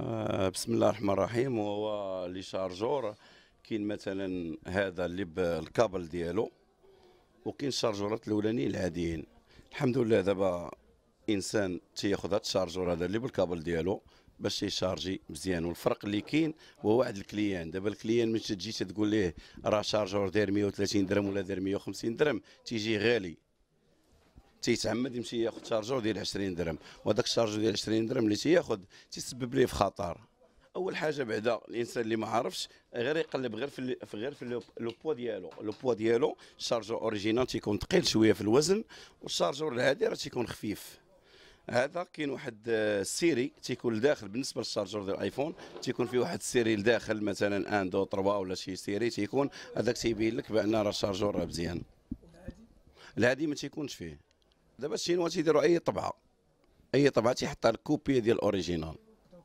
آه، بسم الله الرحمن الرحيم وهو لي شارجور كاين مثلا هذا اللي بالكابل ديالو وكاين الشارجورات الاولانيين العاديين الحمد لله دابا انسان تياخذ هذا الشارجور هذا اللي بالكابل ديالو باش تيشارجي مزيان والفرق اللي كاين هو واحد الكليان دابا الكليان ملي تجي تقول ليه راه شارجور داير 130 درهم ولا داير 150 درهم تيجي غالي تيتعمد يمشي ياخذ شارجور ديال 20 درهم وهذاك الشارجور ديال 20 درهم اللي تياخذ تيسبب ليه في خطر اول حاجه بعدا الانسان اللي ما عارفش غير يقلب غير في غير في لو بوا ديالو لو بوا ديالو الشارجور اوريجينال تيكون ثقيل شويه في الوزن والشارجور العادي راه تيكون خفيف هذا كاين واحد السيري آه، تيكون لداخل بالنسبه للشارجور ديال الايفون تيكون فيه واحد السيري لداخل مثلا ان دو تروا ولا شي سيري تيكون هذاك تيبين لك بان راه الشارجور مزيان العادي ما تيكونش فيه دابا الشينوا تيديروا اي طبعه اي طبعه تيحطها الكوبي ديال الاوريجينال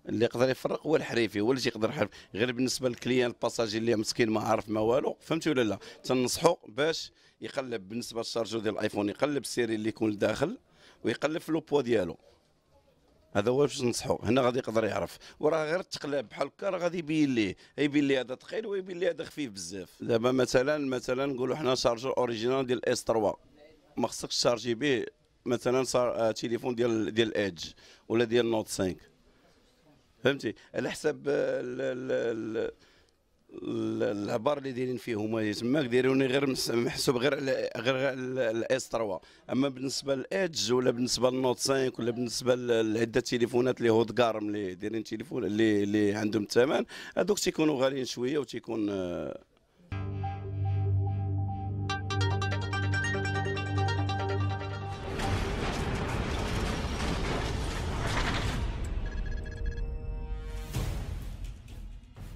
اللي يقدر يفرق هو الحريفي هو اللي تيقدر يحرف غير بالنسبه للكليان الباساجي اللي مسكين ما عارف ما والو فهمتي ولا لا تنصحوا باش يقلب بالنسبه للشارجور ديال الايفون يقلب السيري اللي يكون لداخل ويقلب في لوبوا ديالو هذا هو باش ننصحو هنا غادي يقدر يعرف وراه غير التقلاب بحال هكا راه غادي يبين ليه يبين ليه هذا ثقيل ويبين ليه هذا خفيف بزاف دابا مثلا مثلا نقولوا حنا شارجور اوريجينال ديال اس 3 ما خصكش تشارجي به مثلا صار آه، تليفون ديال ديال ايدج ولا ديال نوت 5 فهمتي على حساب آه، العبار اللي دايرين فيه هما تماك دايروني غير محسوب غير على غير على الاس 3 اما بالنسبه للايدج ولا بالنسبه للنوت 5 ولا بالنسبه لعده تليفونات اللي هود كارم اللي دايرين تليفون اللي اللي عندهم الثمن هذوك تيكونوا غاليين شويه وتيكون آه،